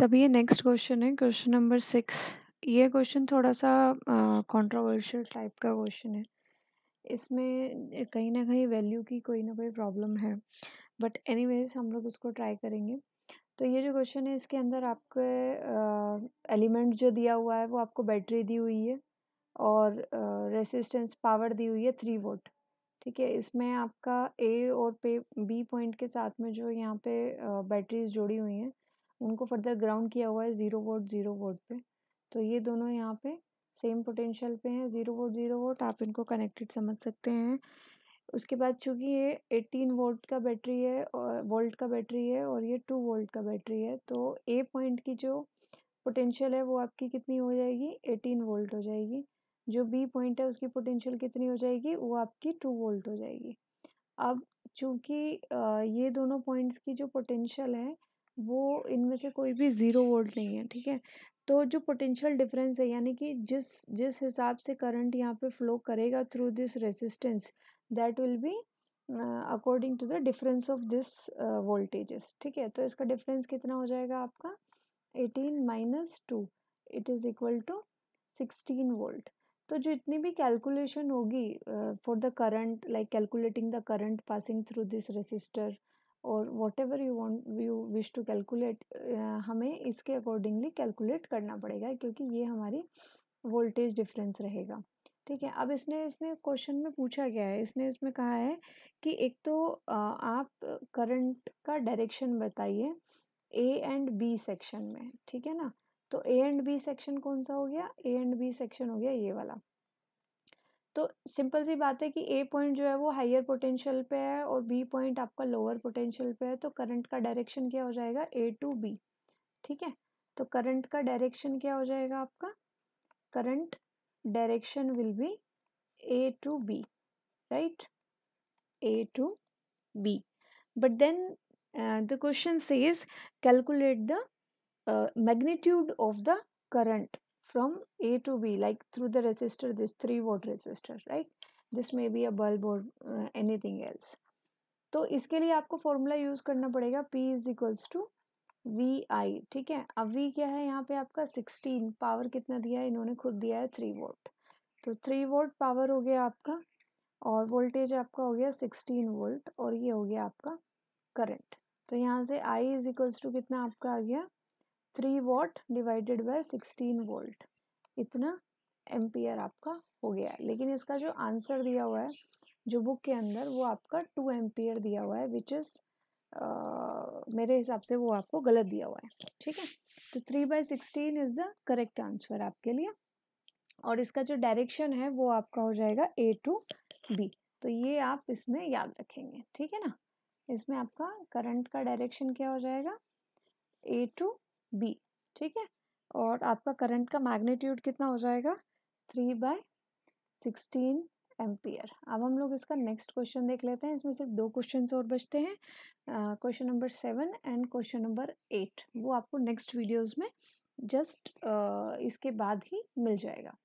तभी ये next question है क्वेश्चन नंबर सिक्स ये क्वेश्चन थोड़ा सा कंट्रोवर्शियल टाइप का क्वेश्चन है इसमें कहीं ना कहीं वैल्यू की कोई ना कोई प्रॉब्लम है बट एनी हम लोग उसको ट्राई करेंगे तो ये जो क्वेश्चन है इसके अंदर आपके एलिमेंट जो दिया हुआ है वो आपको बैटरी दी हुई है और रेसिस्टेंस पावर दी हुई है थ्री वोट ठीक है इसमें आपका ए और पे बी पॉइंट के साथ में जो यहाँ पे बैटरीज जुड़ी हुई हैं उनको फर्दर ग्राउंड किया हुआ है ज़ीरो वोट ज़ीरो वोट पे तो ये दोनों यहाँ पे सेम पोटेंशियल पे हैं ज़ीरो वोट ज़ीरो वोट आप इनको कनेक्टेड समझ सकते हैं उसके बाद चूँकि ये एटीन वोल्ट का बैटरी है और वोल्ट का बैटरी है और ये टू वोल्ट का बैटरी है तो ए पॉइंट की जो पोटेंशियल है वो आपकी कितनी हो जाएगी एटीन वोल्ट हो जाएगी जो बी पॉइंट है उसकी पोटेंशियल कितनी हो जाएगी वो आपकी टू वोल्ट हो जाएगी अब चूँकि ये दोनों पॉइंट्स की जो पोटेंशियल है वो इनमें से कोई भी ज़ीरो वोल्ट नहीं है ठीक है तो जो पोटेंशियल डिफरेंस है यानी कि जिस जिस हिसाब से करंट यहाँ पे फ्लो करेगा through this resistance that will be according to the difference of this voltages ठीक है तो इसका डिफरेंस कितना हो जाएगा आपका eighteen minus two it is equal to sixteen volt तो जो इतनी भी कैलकुलेशन होगी for the current like calculating the current passing through this resistor और whatever you want wish to calculate हमें इसके अकॉर्डिंगली कैलकुलेट करना पड़ेगा क्योंकि ये हमारी वोल्टेज डिफरेंस रहेगा ठीक है अब इसने इसने क्वेश्चन में पूछा गया है इसने इसमें कहा है कि एक तो आप करंट का डायरेक्शन बताइए ए एंड बी सेक्शन में ठीक है ना तो ए एंड बी सेक्शन कौन सा हो गया ए एंड बी सेक्शन हो गया ये वाला तो सिंपल सी बात है कि ए पॉइंट जो है वो हायर पोटेंशियल पे है और बी पॉइंट आपका लोअर पोटेंशियल पे है तो करंट का डायरेक्शन क्या हो जाएगा ए टू बी ठीक है तो करंट का डायरेक्शन क्या हो जाएगा आपका current direction will be A to B right A to B but then the question says calculate the magnitude of the current from A to B like through the resistor this 3 volt resistor right this may be a bulb or uh, anything else तो इसके लिए आपको formula use करना पड़ेगा P is equals to V I ठीक है अब we क्या है यहाँ पे आपका सिक्सटीन पावर कितना दिया है इन्होंने खुद दिया है थ्री वोल्ट तो थ्री वोल्ट पावर हो गया आपका और वोल्टेज आपका हो गया सिक्सटीन वोल्ट और ये हो गया आपका करंट तो यहाँ से आई इज इक्वल्स टू कितना आपका आ गया three watt divided by sixteen volt इतना एम्पियर आपका हो गया है लेकिन इसका जो आंसर दिया हुआ है जो बुक के अंदर वो आपका टू एम्पियर दिया हुआ है विच इज़ मेरे हिसाब से वो आपको गलत दिया हुआ है ठीक है तो three by sixteen is the correct answer आपके लिए और इसका जो डायरेक्शन है वो आपका हो जाएगा ए टू बी तो ये आप इसमें याद रखेंगे ठीक है ना इसमें आपका करंट का डायरेक्शन क्या हो जाएगा ए टू बी ठीक है और आपका करंट का मैग्नीट्यूड कितना हो जाएगा थ्री बाय सिक्सटीन एम्पियर अब हम लोग इसका नेक्स्ट क्वेश्चन देख लेते हैं इसमें सिर्फ दो क्वेश्चन और बचते हैं question number seven and question number eight वो आपको नेक्स्ट वीडियोज़ में जस्ट uh, इसके बाद ही मिल जाएगा